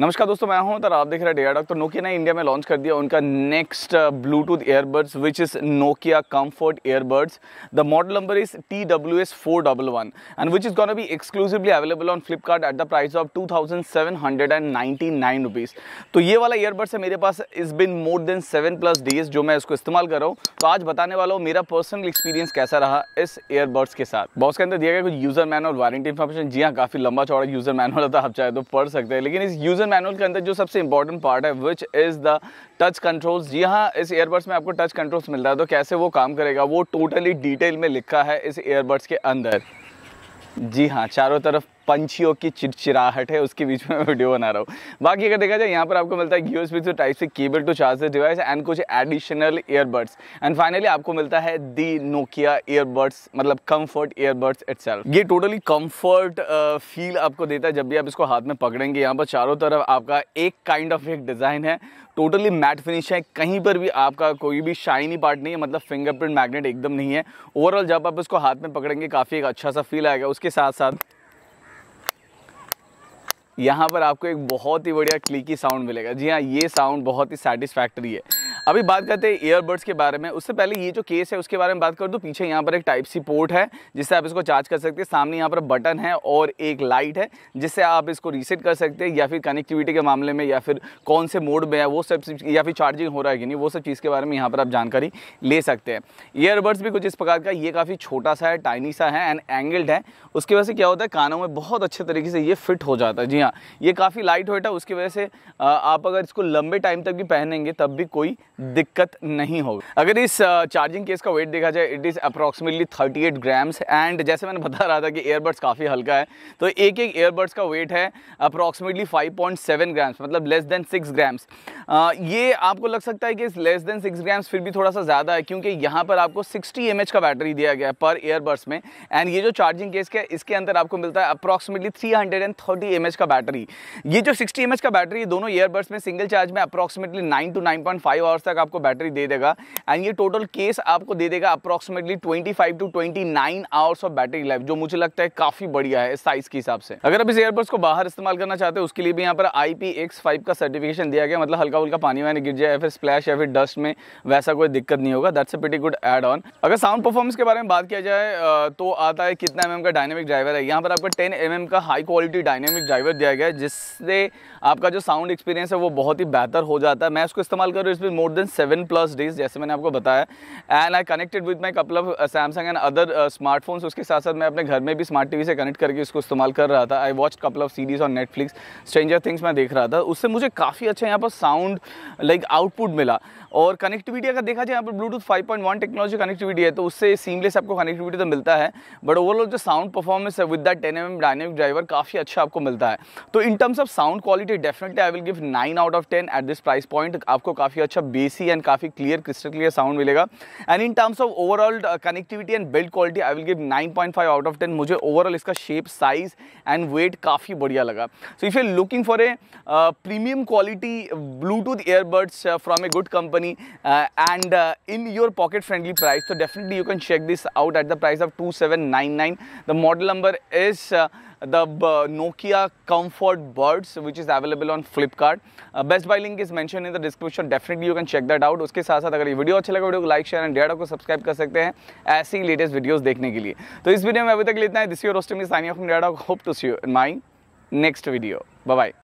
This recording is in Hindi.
नमस्कार दोस्तों मैं हूं तर आप देख रहे हैं डेरा डॉक्टर नोकिया ने इंडिया में लॉन्च कर दिया उनका next Bluetooth earbuds which is Nokia comfort earbuds the model number is T W S four double one and which is gonna be exclusively available on Flipkart at the price of two thousand seven hundred and ninety nine rupees तो ये वाला ईयरबड्स है मेरे पास is been more than seven plus days जो मैं इसको इस्तेमाल कर रहा हूँ तो आज बताने वाला हूँ मेरा पर्सनल एक्सपीरियंस कैसा रहा इस ईयरबड्स के साथ बॉस के अंदर दिया गया कुछ यूज़र मैनुअल वारंटी इन्फॉर्मेशन जी हाँ काफ़ी लंबा चौड़ा यूज़र मैनुअल था आप चाहे तो पढ़ सकते हैं लेकिन इस यूज़र मैनुअल के अंदर जो सबसे इंपॉर्टेंट पार्ट है which is the touch controls जी हाँ इस ईयरबड्स में आपको टच कंट्रोल्स मिल रहा है तो कैसे वो काम करेगा वो टोटली डिटेल में लिखा है इस ईयरबड्स के अंदर जी हाँ चारों तरफ पंछियों की चिड़चिड़ाहट है उसके बीच में वीडियो बना रहा हूँ बाकी अगर देखा जाए यहाँ पर आपको मिलता है U to type C cable to charge your device and कुछ एडिशनल ईयरबड्स एंड फाइनली आपको मिलता है दी नोकिया ईयरबड्स मतलब कम्फर्ट ईयरबड्स इट ये टोटली कम्फर्ट फील आपको देता है जब भी आप इसको हाथ में पकड़ेंगे यहाँ पर चारों तरफ आपका एक काइंड ऑफ एक डिज़ाइन है टोटली मैट फिनिश है कहीं पर भी आपका कोई भी शाइनी पार्ट नहीं है मतलब फिंगरप्रिंट मैग्नेट एकदम नहीं है ओवरऑल जब आप इसको हाथ में पकड़ेंगे काफ़ी एक अच्छा सा फील आएगा उसके साथ साथ यहाँ पर आपको एक बहुत ही बढ़िया क्लिकी साउंड मिलेगा जी हाँ ये साउंड बहुत ही सेटिस्फैक्ट्री है अभी बात करते हैं ईयरबड्स के बारे में उससे पहले ये जो केस है उसके बारे में बात कर दूँ पीछे यहाँ पर एक टाइप सी पोर्ट है जिससे आप इसको चार्ज कर सकते हैं सामने यहाँ पर बटन है और एक लाइट है जिससे आप इसको रीसेट कर सकते हैं या फिर कनेक्टिविटी के मामले में या फिर कौन से मोड में है वो सब या फिर चार्जिंग हो रहा है कि नहीं वो सब चीज़ के बारे में यहाँ पर आप जानकारी ले सकते हैं ईयरबड्स भी कुछ इस प्रकार का ये काफ़ी छोटा सा है टाइनी सा है एंड एंगल्ड है उसकी वजह से क्या होता है कानों में बहुत अच्छे तरीके से ये फिट हो जाता है जी हाँ ये काफ़ी लाइट वेट है उसकी वजह से आप अगर इसको लंबे टाइम तक भी पहनेंगे तब भी कोई दिक्कत नहीं होगी अगर इस चार्जिंग केस का वेट देखा जाए it is approximately 38 grams and जैसे मैंने बता रहा था कि एयरबड्स काफ़ी हल्का है तो एक एक एयरबड्स का वेट है अप्रॉक्सीमेटली 5.7 ग्राम्स मतलब लेस देन 6 ग्राम्स ये आपको लग सकता है कि लेस देन 6 ग्राम्स फिर भी थोड़ा सा ज़्यादा है क्योंकि यहाँ पर आपको सिक्सटी एम का बैटरी दिया गया है पर एयरबड्स में एंड ये जो चार्जिंग केस का इसके अंदर आपको मिलता है अप्रॉक्सीमेटली थ्री हंड्रेड का बैटरी ये जो सिक्सटी एम का बैटरी दोनों ईयरबड्स में सिंगल चार्ज में approximately nine to nine point five hours तक आपको बैटरी दे देगा एंड ये टोटल केस आपको दे देगा approximately 25 to 29 hours of battery life जो मुझे लगता है काफी बढ़िया है साइज के हिसाब से अगर आप इस एयरबड्स को बाहर इस्तेमाल करना चाहते हो उसके लिए भी यहाँ पर आई का सर्टिफिकेशन दिया गया मतलब हल्का हल्का पानी वानी गिर जाए फिर स्प्लैश या फिर डस्ट में वैसा कोई दिक्कत नहीं होगा that's a very good add on अगर साउंड परफॉर्मेंस के बारे में बात किया जाए तो आता है कितना एम का डायनेमिक ड्राइवर है यहाँ पर आपका टेन एम का हाई क्वालिटी डायनेमिक ड्राइवर दिया गया है जिससे आपका जो साउंड एक्सपीरियंस है वो बहुत ही बेहतर हो जाता है मैं उसको इस्तेमाल कर रहा हूँ इसमें more than seven plus days जैसे मैंने आपको बताया and I connected with my couple of Samsung and other smartphones उसके साथ साथ मैं अपने घर में भी स्मार्ट टीवी से कनेक्ट करके इसको इस्तेमाल कर रहा था I watch couple of series और नेटफ्लिक्स स्ट्रेंजर थिंग्स मैं देख रहा था उससे मुझे काफ़ी अच्छा यहाँ पर साउंड लाइक आउटपुट मिला और कनेक्टिविटी अगर देखा जाए यहाँ पर ब्लूटूथ 5.1 टेक्नोलॉजी कनेक्टिविटी है तो उससे सीमलेस आपको कनेक्टिविटी तो मिलता है बट ओवरऑल जो साउंड परफॉर्मेंस है with that ten M dynamic driver काफ़ी अच्छा आपको मिलता है तो in terms of sound quality definitely I will give nine out of ten at this price point आपको काफ़ी अच्छा बेसी एंड काफ़ी क्लियर क्रिस्टल क्लियर साउंड मिलेगा and in terms of overall connectivity and build quality I will give nine point five out of ten मुझे ओवरऑल इसका शेप साइज एंड वेट काफ़ी बढ़िया लगा so if you looking for a premium quality Bluetooth earbuds from a good company company uh, and uh, in your pocket friendly price so definitely you can check this out at the price of 2799 the model number is uh, the Nokia Comfort Birds which is available on Flipkart. Uh, Best Buy link is mentioned in the description. Definitely you can check that out. उसके साथ साथ अगर ये वीडियो अच्छा लगा वीडियो को लाइक शेयर एंड डेडा को सब्सक्राइब कर सकते हैं ऐसी लेटेस्ट वीडियोस देखने के लिए तो इस वीडियो में अभी तक लेतना है this your roasting sign off डेडा hope to see you in my next video bye